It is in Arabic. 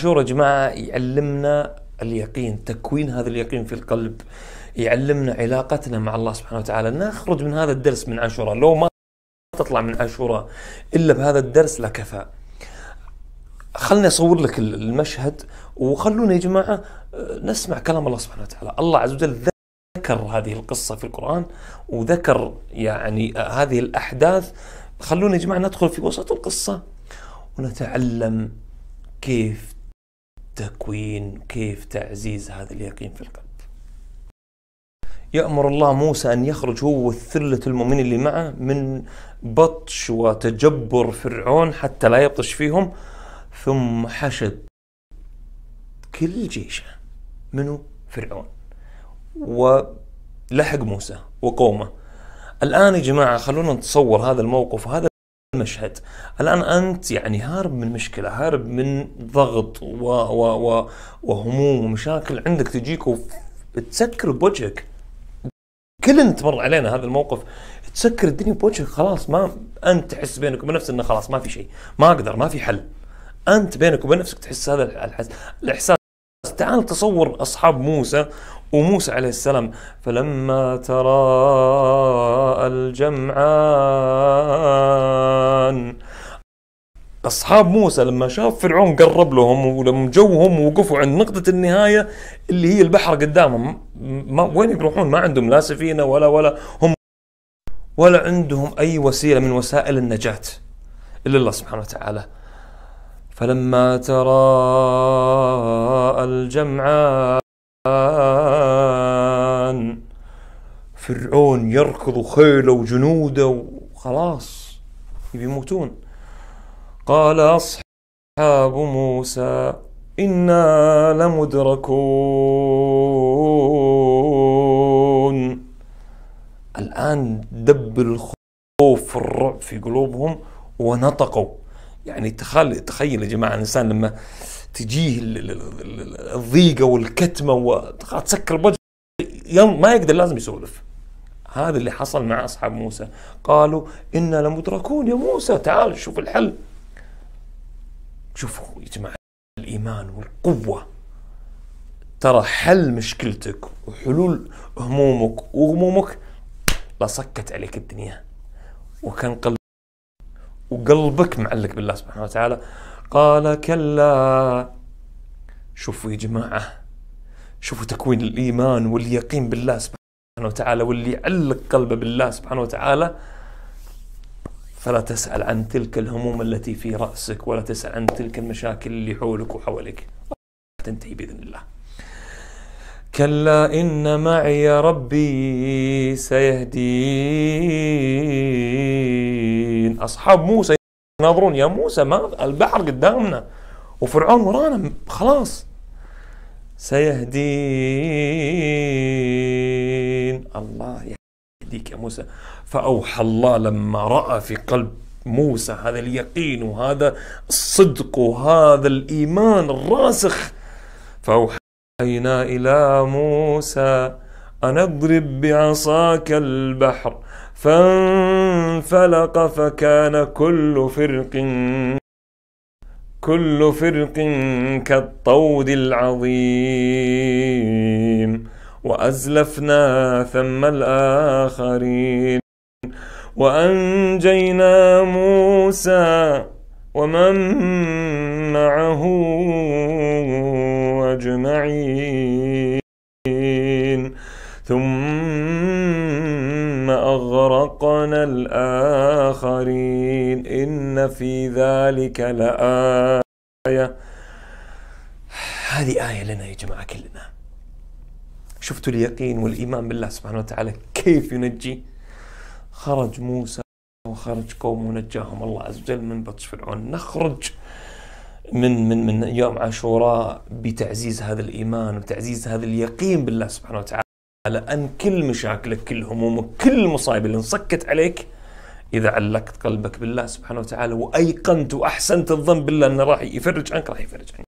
عاشور يا جماعه يعلمنا اليقين تكوين هذا اليقين في القلب يعلمنا علاقتنا مع الله سبحانه وتعالى نخرج من هذا الدرس من عاشوراء لو ما تطلع من عاشوراء الا بهذا الدرس لكفى خلني اصور لك المشهد وخلونا يا جماعه آه، نسمع كلام الله سبحانه وتعالى الله عز وجل ذكر هذه القصه في القران وذكر يعني آه، هذه الاحداث خلونا يا جماعه ندخل في وسط القصه ونتعلم كيف تكوين كيف تعزيز هذا اليقين في القلب يأمر الله موسى أن يخرج هو والثلة المؤمنين اللي معه من بطش وتجبر فرعون حتى لا يبطش فيهم ثم حشد كل جيشه منه فرعون ولحق موسى وقومه الآن يا جماعة خلونا نتصور هذا الموقف هذا المشهد الآن أنت يعني هارب من مشكلة هارب من ضغط و و و وهموم ومشاكل عندك تجيك وتسكر بوجهك كلنا تمر علينا هذا الموقف تسكر الدنيا بوجهك خلاص ما انت تحس بينك وبين نفسك انه خلاص ما في شيء ما اقدر ما في حل انت بينك وبين نفسك تحس هذا الاحساس تعال تصور أصحاب موسى وموسى عليه السلام فلما ترى الجمعان أصحاب موسى لما شاف فرعون قرب لهم ولما جوهم وقفوا عند نقطة النهاية اللي هي البحر قدامهم ما وين يروحون ما عندهم لا سفينة ولا ولا هم ولا عندهم أي وسيلة من وسائل النجاة إلا الله سبحانه وتعالى فلما تراءى الجمعان فرعون يركض خيله وجنوده وخلاص يموتون قال أصحاب موسى إنا لمدركون الآن دب الخوف الرعب في قلوبهم ونطقوا يعني تخيل تخيل يا جماعه الانسان لما تجيه الضيقه والكتمه وتسكر الوجه ما يقدر لازم يسولف هذا اللي حصل مع اصحاب موسى قالوا انا لمدركون يا موسى تعال شوف الحل شوفوا يا جماعه الايمان والقوه ترى حل مشكلتك وحلول همومك وغمومك لصكت عليك الدنيا وكان قلب وقلبك معلق بالله سبحانه وتعالى قال كلا شوفوا يا جماعة شوفوا تكوين الإيمان واليقين بالله سبحانه وتعالى واللي يعلق قلبه بالله سبحانه وتعالى فلا تسأل عن تلك الهموم التي في رأسك ولا تسأل عن تلك المشاكل اللي حولك وحولك تنتهي بإذن الله كلا إن معي ربي سيهدين اصحاب موسى يناظرون يا موسى ما البحر قدامنا وفرعون ورانا خلاص سيهدين الله يهديك يا موسى فأوحى الله لما رأى في قلب موسى هذا اليقين وهذا الصدق وهذا الإيمان الراسخ فأوحينا إلى موسى أن اضرب بعصاك البحر فانفلق فكان كل فرق كل فرق كالطود العظيم وأزلفنا ثم الآخرين وأنجينا موسى ومن معه أجمعين ثم اغرقنا الاخرين ان في ذلك لايه هذه ايه لنا يا جماعه كلنا شفتوا اليقين والايمان بالله سبحانه وتعالى كيف ينجي خرج موسى وخرج قوم ونجاهم الله عز وجل من بطش فرعون نخرج من من من يوم عاشوراء بتعزيز هذا الايمان وتعزيز هذا اليقين بالله سبحانه وتعالى على أن كل مشاكلك كل همومك كل المصايب اللي انصكت عليك إذا علقت قلبك بالله سبحانه وتعالى وأيقنت وأحسنت الظن بالله أنه راح يفرج عنك راح يفرج عنك